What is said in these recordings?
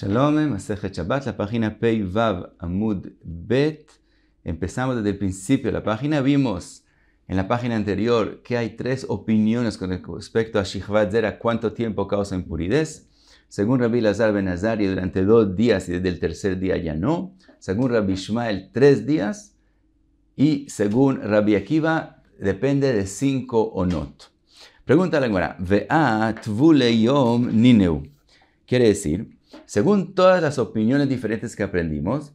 Shalom, Masejet Shabbat, la página Pei Vav Amud Bet. Empezamos desde el principio de la página. Vimos en la página anterior que hay tres opiniones con respecto a Shichvat Zera, cuánto tiempo causa impuridez. Según Rabbi Lazar Ben Azari, durante dos días y desde el tercer día ya no. Según Rabbi Ishmael, tres días. Y según Rabbi Akiva, depende de cinco o no. Pregunta la Gemara. Vea tvule yom nineu. Quiere decir según todas las opiniones diferentes que aprendimos,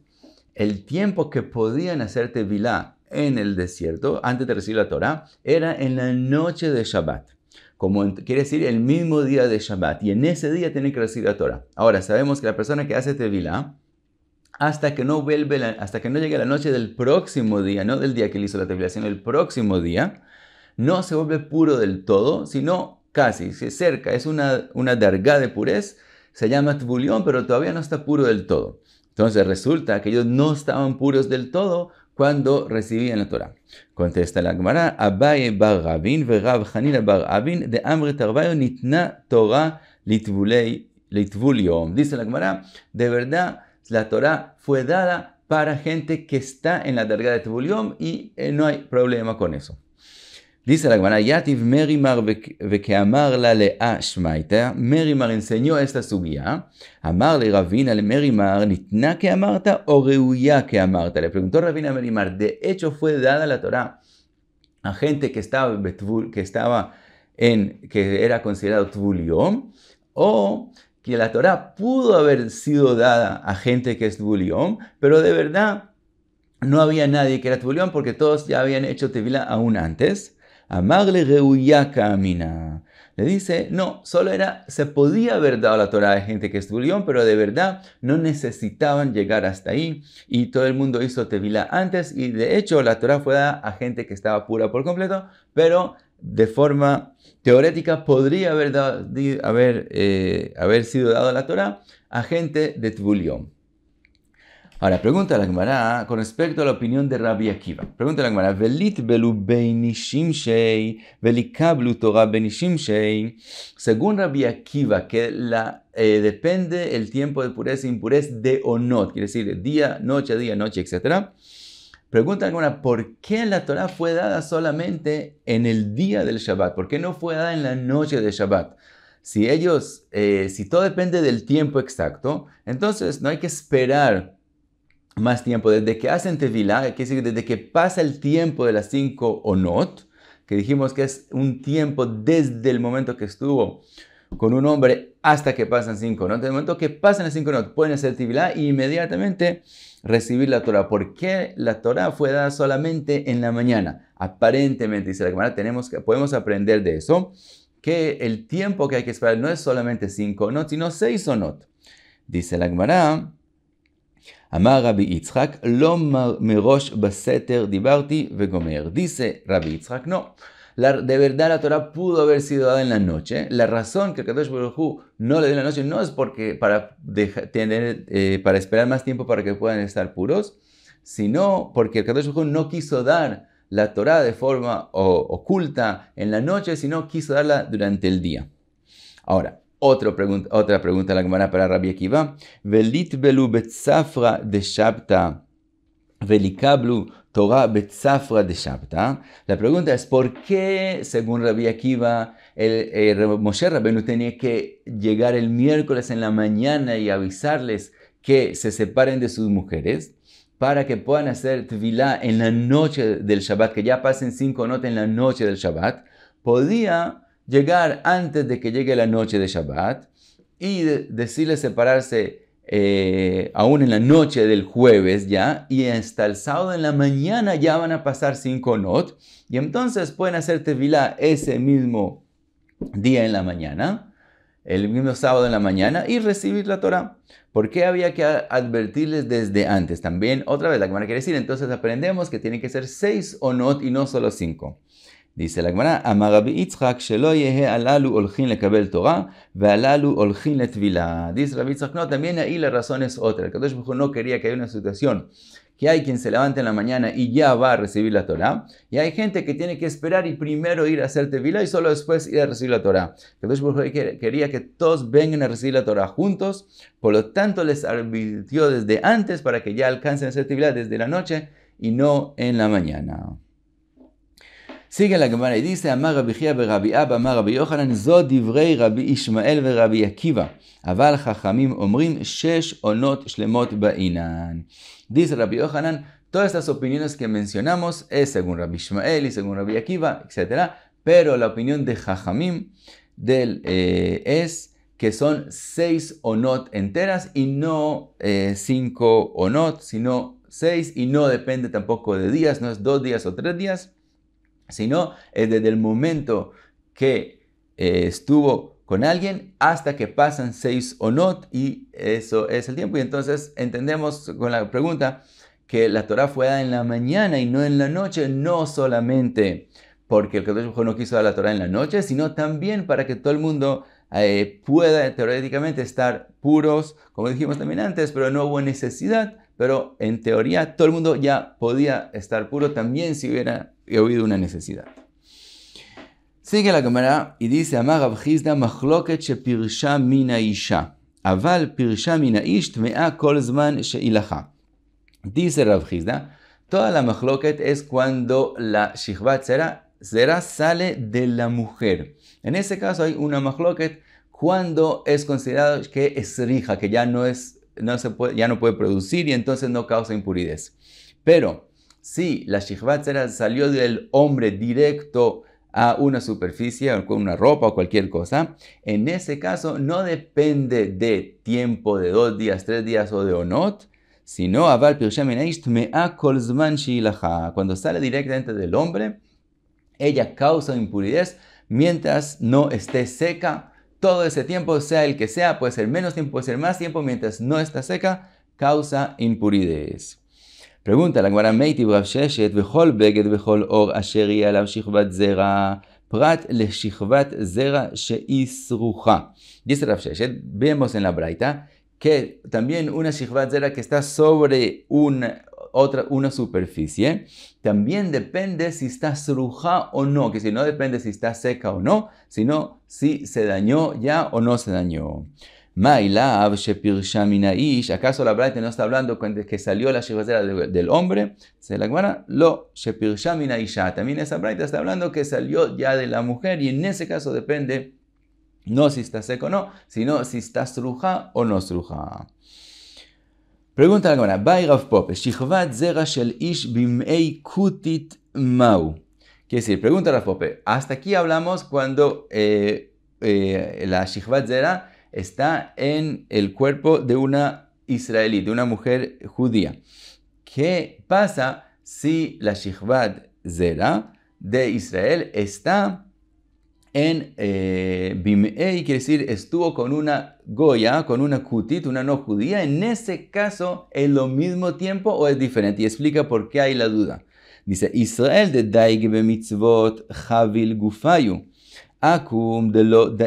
el tiempo que podían hacer tevilá en el desierto, antes de recibir la Torá era en la noche de Shabbat. Como quiere decir el mismo día de Shabbat. Y en ese día tienen que recibir la Torá. Ahora, sabemos que la persona que hace tevilá, este hasta que no vuelve, hasta que no llegue la noche del próximo día, no del día que le hizo la tevilá, sino el próximo día, no se vuelve puro del todo, sino casi, se cerca, es una, una darga de purez, se llama tbulión, pero todavía no está puro del todo. Entonces resulta que ellos no estaban puros del todo cuando recibían la Torah. Contesta la Gemara, Abaye bar Rabin bar de Amre Tarbayo nitna Torah Dice la Gemara, de verdad la Torah fue dada para gente que está en la Targa de Tvulion y eh, no hay problema con eso. Dice la Gemara, Yativ Merimar amar la lea shmaita. Merimar enseñó esta subía. Amarle Ravina le Merimar, nitna que amarta o reuya que amarta. Le preguntó Ravina a Merimar, de hecho fue dada la Torah a gente que estaba, que estaba en, que era considerado Tvuliom, o que la Torah pudo haber sido dada a gente que es Tvuliom, pero de verdad no había nadie que era Tvuliom porque todos ya habían hecho Tevila aún antes. Amarle reuyaka camina Le dice, no, solo era, se podía haber dado la Torah a gente que estudió, pero de verdad no necesitaban llegar hasta ahí. Y todo el mundo hizo tevila antes, y de hecho la Torah fue dada a gente que estaba pura por completo, pero de forma teórica podría eh, haber, sido dado la Torah a gente de Tvulión. Ahora, pregunta la Gemara con respecto a la opinión de Rabbi Akiva. Pregunta la Gemara, Velit belu shei, velikablu torah shei. Según Rabbi Akiva, que eh, depende el tiempo de pureza e impureza de o no. quiere decir día, noche, día, noche, etc. Pregunta la Gemara, ¿por qué la Torah fue dada solamente en el día del Shabbat? ¿Por qué no fue dada en la noche del Shabbat? Si ellos, eh, si todo depende del tiempo exacto, entonces no hay que esperar más tiempo, desde que hacen tevilá, que desde que pasa el tiempo de las cinco o not que dijimos que es un tiempo desde el momento que estuvo con un hombre hasta que pasan cinco onot. Desde el momento que pasan las cinco onot, pueden hacer tevilá e inmediatamente recibir la Torah. porque la Torah fue dada solamente en la mañana? Aparentemente, dice la Gemara, tenemos que, podemos aprender de eso, que el tiempo que hay que esperar no es solamente cinco onot, sino seis o onot. Dice la Gemara, Amar Rabbi Yitzhak, lo merosh baseter dibarti vegomer. Dice Rabbi Yitzhak, no. de verdad la Torah pudo haber sido dada en la noche. La razón que el Kadosh Baruj no le dio en la noche no es porque para, tener, para esperar más tiempo para que puedan estar puros, sino porque el Kadosh Baruj no quiso dar la Torah de forma oculta en la noche, sino quiso darla durante el día. Ahora, pregunta, otra pregunta la para Rabbi Akiva. Velit de La pregunta es, ¿por qué, según Rabbi Akiva, el, eh, Moshe Rabenu tenía que llegar el miércoles en la mañana y avisarles que se separen de sus mujeres? para que puedan hacer tvilá en la noche del Shabbat, que ya pasen cinco notas en la noche del Shabbat, podía llegar antes de que llegue la noche de Shabbat y decirles separarse eh, aún en la noche del jueves ya y hasta el sábado en la mañana ya van a pasar cinco not y entonces pueden hacer tevilá ese mismo día en la mañana el mismo sábado en la mañana y recibir la Torah. ¿Por qué había que advertirles desde antes? También, otra vez, la que van a decir, entonces aprendemos que tienen que ser seis o not y no solo cinco. Dice la Gemara, Amarabi Itzhak, Shelo Yehe alalu olchin lekabel Torah, alalu olchin letvila. Dice Rabbi Yitzchak, no, también ahí la razón es otra. El Kadosh no quería que haya una situación que hay quien se levante en la mañana y ya va a recibir la Torah, y hay gente que tiene que esperar y primero ir a hacer tevila y solo después ir a recibir la Torah. Kadosh quería que todos vengan a recibir la Torah juntos, por lo tanto les advirtió desde antes para que ya alcancen a hacer tevila desde la noche y no en la mañana. Sigue la Gemara y dice, Amar Rabbi Chia Rabbi Abba, Amar Rabbi Yochanan Zod Rabbi Ishmael ve Rabbi Akiva. Aval Jajamim Omrim, Shesh Onot Shlemot Bainan. Dice Rabbi Yochanan todas estas opiniones que mencionamos es según Rabbi Ishmael y según Rabbi Akiva, etc. Pero la opinión de Jajamim del, eh, es que son seis onot enteras y no eh, cinco onot, sino seis y no depende tampoco de días, no es dos días o tres días sino es desde el momento que eh, estuvo con alguien hasta que pasan seis o no, y eso es el tiempo. Y entonces entendemos con la pregunta que la Torah fue dada en la mañana y no en la noche, no solamente porque el católico no quiso dar la Torah en la noche, sino también para que todo el mundo eh, pueda teóricamente estar puros, como dijimos también antes, pero no hubo necesidad, pero en teoría todo el mundo ya podía estar puro también si hubiera he oído una necesidad. Sigue la cámara y dice, Amar Abhizda machloket shepirsha mina isha. Aval pirsha mina Dice Rabhizda, toda la machloket es cuando la shihvat sale de la mujer. En ese caso hay una machloket cuando es considerado que es rija, que ya no, es, puede, ya no puede producir y entonces no causa impuridez. Pero si la shichvat salió del hombre directo a una superficie, o con una ropa o cualquier cosa, en ese caso no depende de tiempo de dos días, tres días o de onot, sino cuando sale directamente del hombre, ella causa impuridad mientras no esté seca. Todo ese tiempo, sea el que sea, puede ser menos tiempo, puede ser más tiempo, mientras no está seca, causa impuridad. Pregunta la Gemara Meiti Rav Sheshet, Bejol Beged Bejol Or Asher alam Shichvat Zera, Prat Le Shichvat Zera Sheisruja. Dice Rav Sheshet, vemos en la Braita que también una Shichvat Zera que está sobre un, otra, una superficie, también depende si está sruja o no, que si no depende si está seca o no, sino si se dañó ya o no se dañó. Mailav ¿acaso la Braita no está hablando cuando que salió la zera del hombre? Se la lo También esa Braita está hablando que salió ya de la mujer y en ese caso depende no si está seco o no, sino si está struja o no struja. Pregunta la guana. Bai Rav Ish Kutit Mau. Quiere decir, pregunta la Pope, hasta aquí hablamos cuando eh, eh, la Shichvat Zera está en el cuerpo de una israelí, de una mujer judía. ¿Qué pasa si la Shihvat Zera de Israel está en eh, Bimei, quiere decir estuvo con una Goya, con una Kutit, una no judía? En ese caso, ¿es lo mismo tiempo o es diferente? Y explica por qué hay la duda. Dice, Israel de Daig mitzvot Javil Gufayu. Las dos lados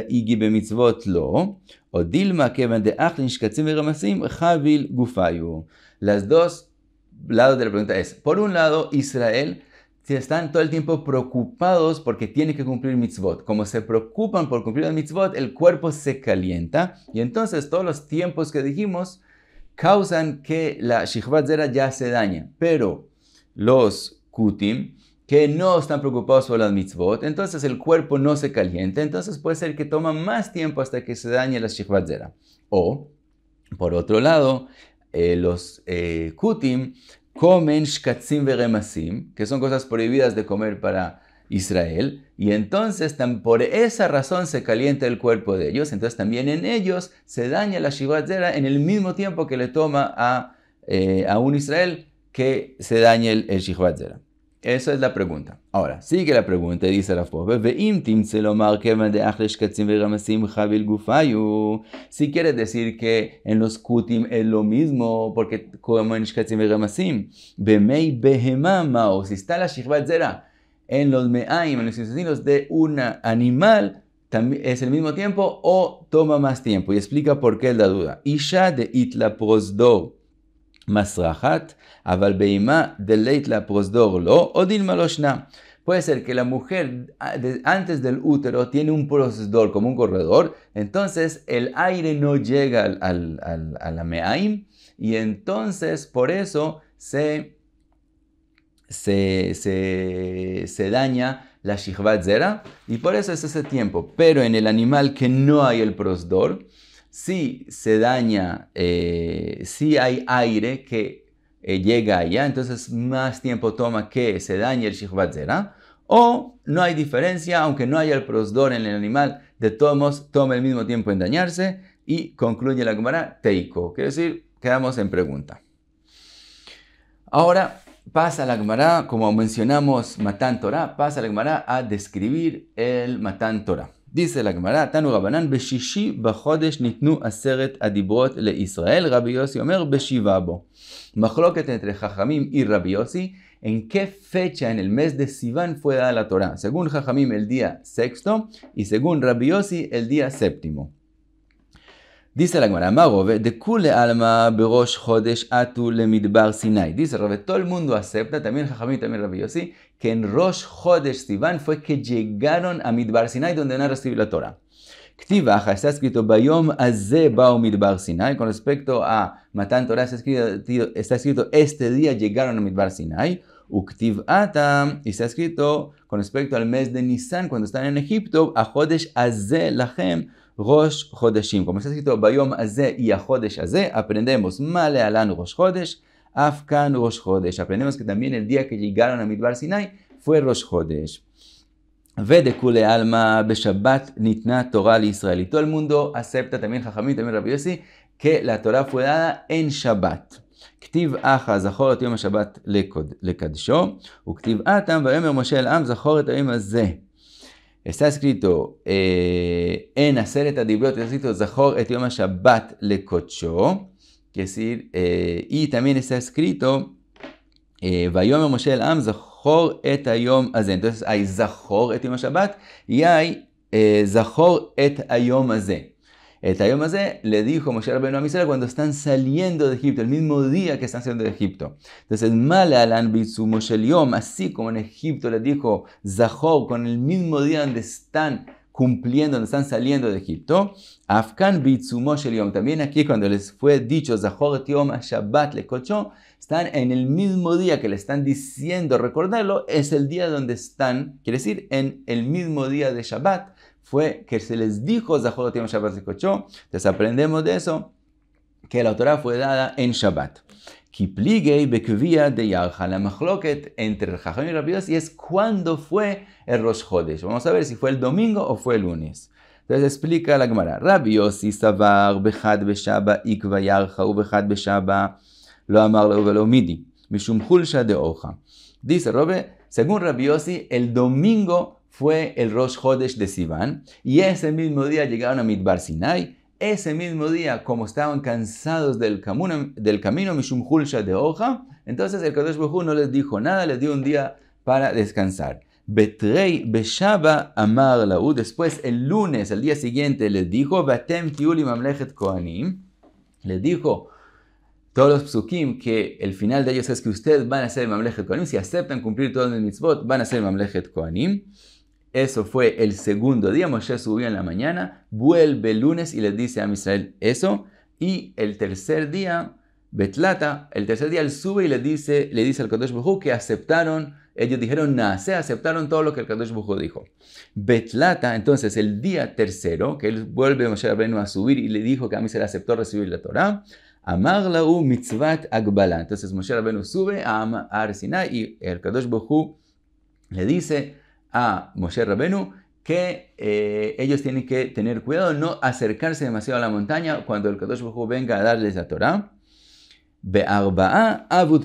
de la pregunta es, por un lado, Israel están todo el tiempo preocupados porque tienen que cumplir mitzvot. Como se preocupan por cumplir el mitzvot, el cuerpo se calienta y entonces todos los tiempos que dijimos causan que la shikvat zera ya se dañe. Pero los kutim, que no están preocupados por las mitzvot, entonces el cuerpo no se calienta, entonces puede ser que toma más tiempo hasta que se dañe la shikvat O, por otro lado, eh, los eh, kutim comen shkatzim veremasim, que son cosas prohibidas de comer para Israel, y entonces por esa razón se calienta el cuerpo de ellos, entonces también en ellos se daña la shikvat en el mismo tiempo que le toma a, eh, un Israel que se dañe el, el esa es la pregunta. Ahora, sigue la pregunta y dice la Gufayu. Si quiere decir que en los Kutim es lo mismo, porque como en Shkatzim y Ramasim, Bemei Behemama, o si está la Zera en los Meaim, en los intestinos de un animal, también es el mismo tiempo o toma más tiempo. Y explica por qué la duda. Isha de Itla Prosdo masrahat, aval beima la prosdor lo, odin maloshna. Puede ser que la mujer antes del útero tiene un prosdor como un corredor, entonces el aire no llega al, al, a la meaim y entonces por eso se, se, daña la shihvat zera y por eso es ese tiempo. Pero en el animal que no hay el prosdor, si se daña, eh, si hay aire que eh, llega allá, entonces más tiempo toma que se dañe el Shihvat Zera. O no hay diferencia, aunque no haya el prosdor en el animal, de todos modos toma el mismo tiempo en dañarse y concluye la Gemara Teiko. Quiere decir, quedamos en pregunta. Ahora pasa la Gemara, como mencionamos Matán pasa la Gemara a describir el Matán Torah. Dice la Gemara, Tanu Rabanán, Beshishi Bajodesh Nitnu Aseret adibot le Israel, Rabbi Yossi Omer Beshivabo. Machloket entre Jajamim y Rabbi Yossi, en qué fecha en el mes de Sivan fue dada la Torah. Según Jajamim, el día sexto, y según Rabbi Yossi, el día séptimo. Dice la Gemara, Marove, de Kule Alma Berosh Jodesh, Atu le Midbar Sinai. Dice Rabe, todo el mundo acepta, también Jajamim, también Rabbi Yossi, que en Rosh Chodesh Sivan fue que llegaron a Midbar Sinai donde no a recibir la Torah. Ktivaja está escrito Bayom Azeh Bao Midbar Sinai. Con respecto a Matan Torah está escrito, este día llegaron a Midbar Sinai. Uktiv Atam está escrito con respecto al mes de Nisan cuando están en Egipto. A Aze para Lachem Rosh Jodeshim. Como está escrito Bayom Azé y a chodesh Azé aprendemos Male Alan Rosh Chodesh. Af kan Rosh Hodesh. Aprendemos que también el día que llegaron a Midbar Sinai fue Rosh Hodesh. Vedekule alma beshabbat nitna Torah Israel. Y todo el mundo acepta también, Jajamín, también Rabbi Yossi, que la Torah fue dada en Shabbat. כתיב אחא זכור את יום השבת לקדשו, וכתיב אתם ויאמר משה אל העם זכור את היום הזה. Está escrito eh, en hacer את הדיברות, está escrito זכור את יום השבת לקודשו. que decir, eh, y también está escrito, eh, Vayom Moshe el Am Zahor et Ayom Azen. Entonces hay Zahor et Yom Shabbat y hay eh, Zahor et Ayom Et El le dijo Moshe Rabbeinu a Israel cuando están saliendo de Egipto, el mismo día que están saliendo de Egipto. Entonces, Malalan Bitsu Moshe así como en Egipto le dijo Zahor, con el mismo día donde están cumpliendo, están saliendo de Egipto. Afkan Yom, también aquí cuando les fue dicho Zahor Shabbat le están en el mismo día que le están diciendo, recordarlo, es el día donde están, quiere decir, en el mismo día de Shabbat, fue que se les dijo Zahor Shabbat le Entonces aprendemos de eso, que la Torah fue dada en Shabbat. Kipligei Bekuvia de Yarja, la machloket entre el y es cuándo fue el Rosh Hodesh. Vamos a ver si fue el domingo o fue el lunes. Entonces explica la Gemara. Rabbi Yossi sabar Bechad Beshaba, Ikva u Beshaba, lo amar lo midi, Mishum Hulsha de Oja. Dice Robe, según Rabbi el domingo fue el Rosh Hodesh de Sivan, y ese mismo día llegaron a Midbar Sinai, ese mismo día, como estaban cansados del camino, del camino Mishum de Hoja, entonces el Kadosh no les dijo nada, les dio un día para descansar. Betrei Beshaba Amar Laud. después el lunes, el día siguiente, les dijo, Batem Mamlechet Koanim, les dijo, todos los psukim, que el final de ellos es que ustedes van a ser Mamlechet Koanim, si aceptan cumplir todos los mitzvot, van a ser Mamlechet Koanim. Eso fue el segundo día. Moshe subió en la mañana, vuelve el lunes y le dice a Israel eso. Y el tercer día, Betlata, el tercer día él sube y le dice, le dice al Kadosh bohú que aceptaron, ellos dijeron nace, aceptaron todo lo que el Kadosh bohú dijo. Betlata, entonces el día tercero, que él vuelve Moshe Rabbeinu a subir y le dijo que a Misael aceptó recibir la Torah, u mitzvat Akbala Entonces Moshe Rabbeinu sube a Ar y el Kadosh bohú le dice, a Moshe Rabenu que eh, ellos tienen que tener cuidado, no acercarse demasiado a la montaña cuando el Kadosh Buhu venga a darles la Torah.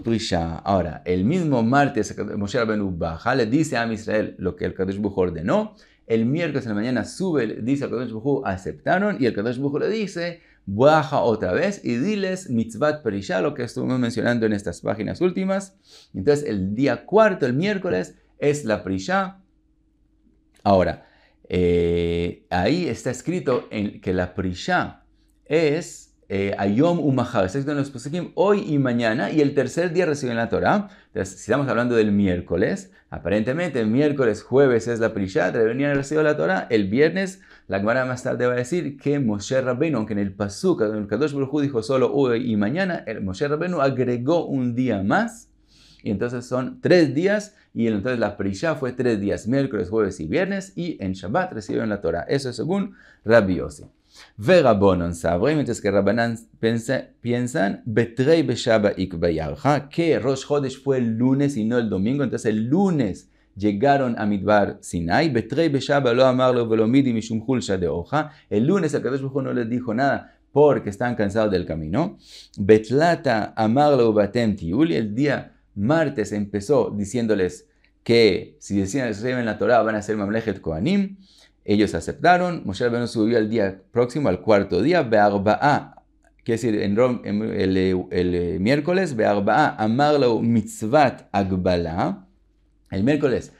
prisha. Ahora, el mismo martes Moshe Rabenu baja, le dice a Israel lo que el Kadosh Buhu ordenó. El miércoles en la mañana sube, dice al Kadosh Buhu, aceptaron. Y el Kadosh Buhu le dice, baja otra vez y diles mitzvat prisha, lo que estuvimos mencionando en estas páginas últimas. Entonces, el día cuarto, el miércoles, es la prisha Ahora, eh, ahí está escrito que la Prishá es eh, Ayom Umahab, está escrito en los hoy y mañana, y el tercer día reciben la Torah. Entonces, si estamos hablando del miércoles, aparentemente el miércoles, jueves es la Prishá, deberían la Torah. El viernes, la Gemara más tarde va a decir que Moshe Rabbeinu, aunque en el Pasuk, en el Kadosh Baruj dijo solo hoy y mañana, el Moshe Rabbeinu agregó un día más y entonces son tres días y entonces la Prishá fue tres días, miércoles, jueves y viernes y en Shabbat reciben la Torah. Eso es según Rabbi Yossi. Verabonon sabre, mientras que Rabanán piensan, Betrei Beshaba Ikbayarja, que Rosh Chodesh fue el lunes y no el domingo, entonces el lunes llegaron a Midbar Sinai, Betrei Beshaba lo amarlo velomidi mishum hulsha de el lunes el Kadosh Baruj no les dijo nada porque están cansados del camino, Betlata amarlo batem tiuli, el día martes empezó diciéndoles que si decían que reciben la Torah van a ser Mamlejet Koanim. Ellos aceptaron. Moshe Rabbeinu subió al día próximo, al cuarto día, Be'arba'a. que decir, en, el, eh, miércoles, Be'arba'a, Amarlo Mitzvat Agbala. El miércoles,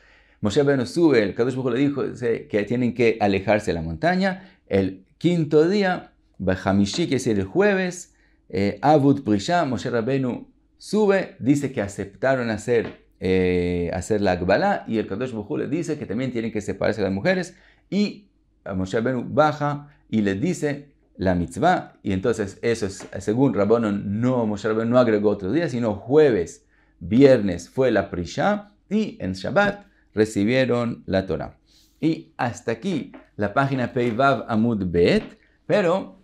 Moshe Rabbeinu sube, el Kadosh Baruj le dijo que tienen que alejarse de la montaña. El quinto día, Bahamishi, que es el jueves, eh, Avud Prisha, Moshe Rabbeinu sube, dice que aceptaron hacer, eh, hacer la Akbalá y el Kadosh Bujú le dice que también tienen que separarse las mujeres y Moshe Benu baja y le dice la mitzvah y entonces eso es, según Rabbono, no, Moshe Rabbeinu no agregó otro día, sino jueves, viernes fue la Prisha y en Shabbat recibieron la Torah. Y hasta aquí la página Peivav Amud Bet, pero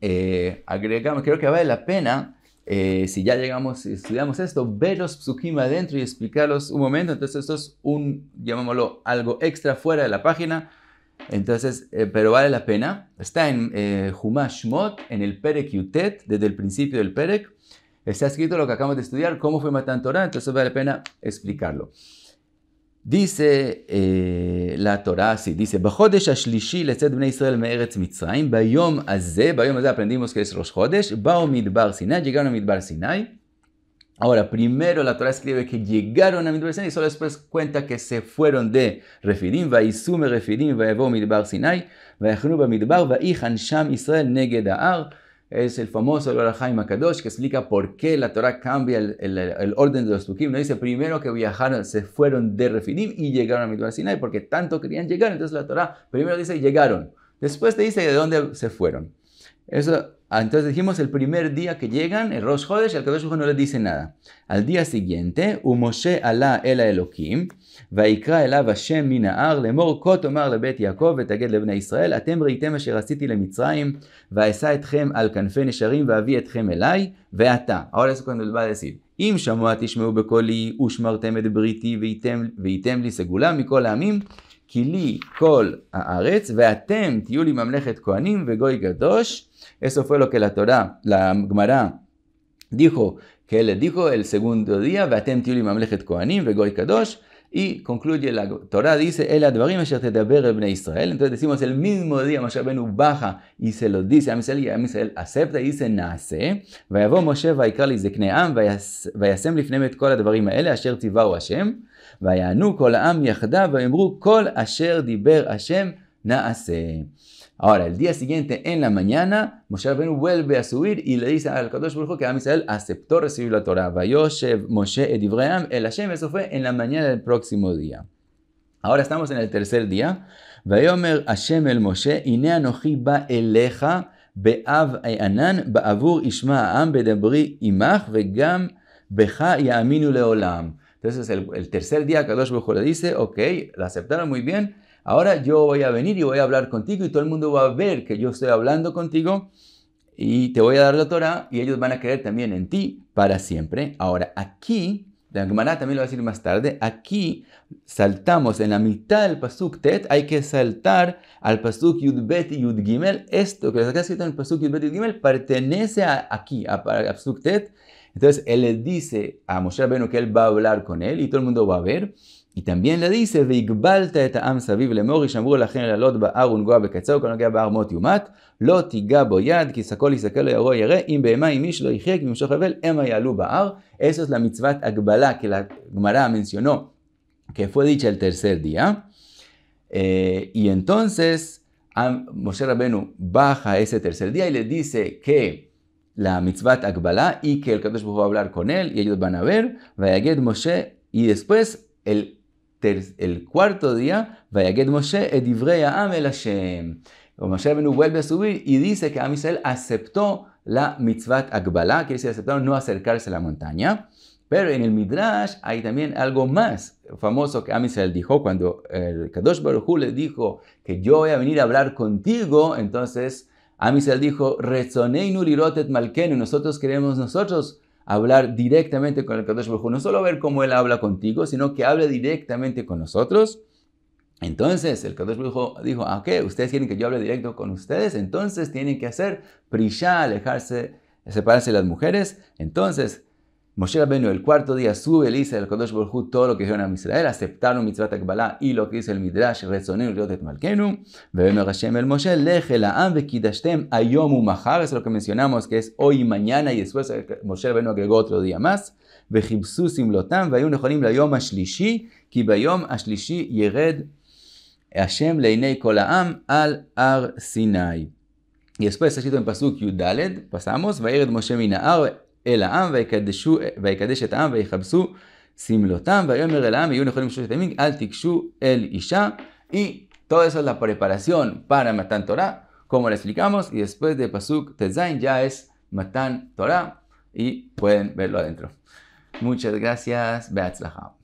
eh, agregamos, creo que vale la pena eh, si ya llegamos, y estudiamos esto, ver los psukim adentro y explicarlos un momento. Entonces, esto es un, llamémoslo, algo extra fuera de la página. Entonces, eh, pero vale la pena. Está en eh, Humashmot, en el Perek Yutet, desde el principio del Perek. Está escrito lo que acabamos de estudiar, cómo fue Matan Torah, entonces vale la pena explicarlo. Dice אה, לתורה אסי, דיסא בחודש השלישי לצאת בני ישראל מארץ מצרים, ביום הזה, ביום הזה הפלנדימוס כאס ראש חודש, באו מדבר סיני, ג'גרנו מדבר סיני. Ahora, primero la Torah escribe que llegaron a Midbar Sinai y solo después cuenta que se fueron de Refidim, Vaisume Refidim, Vaevo Midbar Sinai, Vaejnuba Midbar, Vaihan Sham Israel Neged Aar, es el famoso el que explica por qué la Torah cambia el, orden de los Tukim. No dice primero que viajaron, se fueron de Refidim y llegaron a Midbar Sinai porque tanto querían llegar. Entonces la Torah primero dice llegaron, después te dice de dónde se fueron. Eso Ah, entonces dijimos el primer día que llegan, el Rosh Hodesh, el Kadosh no les dice nada. Al día siguiente, Umoshe ala el Elohim, ויקרא אליו השם מן ההר לאמור כה תאמר לבית יעקב ותגד לבני ישראל אתם ראיתם אשר עשיתי למצרים ואשא אתכם על כנפי נשרים ואביא אתכם אליי ואתה. העולה סוכן מלבד הסיד. אם שמוע תשמעו בקולי ושמרתם את בריתי והייתם, לי סגולה מכל העמים כי לי כל הארץ ואתם תהיו לי ממלכת כהנים וגוי קדוש Eso fue lo que la Torah, la Gemara, dijo, que él les dijo el segundo día, Vatem Kohanim, Vegoy Kadosh, y concluye la Torah, dice, El Advarim Ebne Israel. Entonces decimos, el mismo día Moshe Benu baja y se lo dice a Misael, y a Misael acepta y dice, Naase. Vayavó Moshe Vaikar Lizekne Am, Vayasem Lifnem et Kol Advarim Aele, Asher Tivau Hashem, Vayanu Kol Am Yachdav, Vayemru Kol Asher Diber Hashem, Naase. Ahora, el día siguiente, en la mañana, Moshe Rabbeinu vuelve a subir y le dice al Kadosh Brujo que Amisael aceptó recibir la Torah. Vayoshev Moshe y el Hashem. Eso fue en la mañana del próximo día. Ahora estamos en el tercer día. Vayomer Hashem el Moshe, Ine nochi ba eleja, be'av e'anan, ba'avur ishma am bedabri imach, vegam becha ya'aminu leolam. Entonces, el, tercer día, Kadosh Brujo le dice, ok, la aceptaron muy bien, Ahora yo voy a venir y voy a hablar contigo y todo el mundo va a ver que yo estoy hablando contigo y te voy a dar la Torah y ellos van a creer también en ti para siempre. Ahora aquí, la Gemara también lo va a decir más tarde, aquí saltamos en la mitad del Pasuk Tet, hay que saltar al Pasuk Yudbet Yudgimel. Esto que está escrito en el Pasuk Yudbet Yudgimel pertenece aquí, a, a Pasuk Tet. Entonces él le dice a Moshe Rabbeinu que él va a hablar con él y todo el mundo va a ver. Y también le dice, Vigbalta et am sabiv lemor, y shamru lachen lalot ba'ar ungoa bekachao, cuando queda ba'ar mot yumat, lo tiga boyad, ki sakol yisakal lo yaro yare, im be'ema im ish lo yihye, ki mimshoch havel, ema yalu ba'ar. Eso es la mitzvah agbala que la Gemara mencionó, que fue dicha el tercer día. Eh, y entonces, Moshe Rabenu baja ese tercer día y le dice que la mitzvah Akbalá y que el Kadosh va a hablar con él y ellos van a ver. Vayaged Moshe y después el el cuarto día, Vayaged Moshe edivrea amel Hashem. Moshe Benú vuelve a subir y dice que Amisel aceptó la mitzvah akbala, quiere decir aceptaron no acercarse a la montaña. Pero en el Midrash hay también algo más famoso que Amisel dijo cuando el Kadosh Baruj Hu le dijo que yo voy a venir a hablar contigo. Entonces Amisel dijo, malkenu, nosotros queremos nosotros hablar directamente con el Kadosh Baruj no solo ver cómo Él habla contigo, sino que hable directamente con nosotros. Entonces el Kadosh dijo, dijo, ¿a qué? ¿Ustedes quieren que yo hable directo con ustedes? Entonces tienen que hacer prishá, alejarse, separarse de las mujeres. Entonces Moshe Beno el cuarto día sube y dice al Kodosh Borjú todo lo que dijeron a Israel, aceptaron mitzvah gbala y lo que dice el Midrash, resonó yotet de Malkenu, veo Hashem el Moshe, Leje la Am vekidashtem Ayom Mahar, es lo que mencionamos que es hoy y mañana y después Moshe Beno agregó otro día más, Vejibsu Simlotam, Vayun Nejonim la Yom Ashlishi, Ki Bayom Ashlishi Yered Hashem Leinei ha-am al Ar Sinai. Y después está escrito en Pasuk Yudaled, pasamos, Vayered Moshe Minahar, el am vay kadeš vay kadeš am vay kabsu, simló tam vay am vay kadeš vay kabsu, simló tam el isha, y todo eso es la preparación para matan torá, como le explicamos, y después de pasuk ya es matan torá, y pueden verlo adentro muchas gracias, vatsa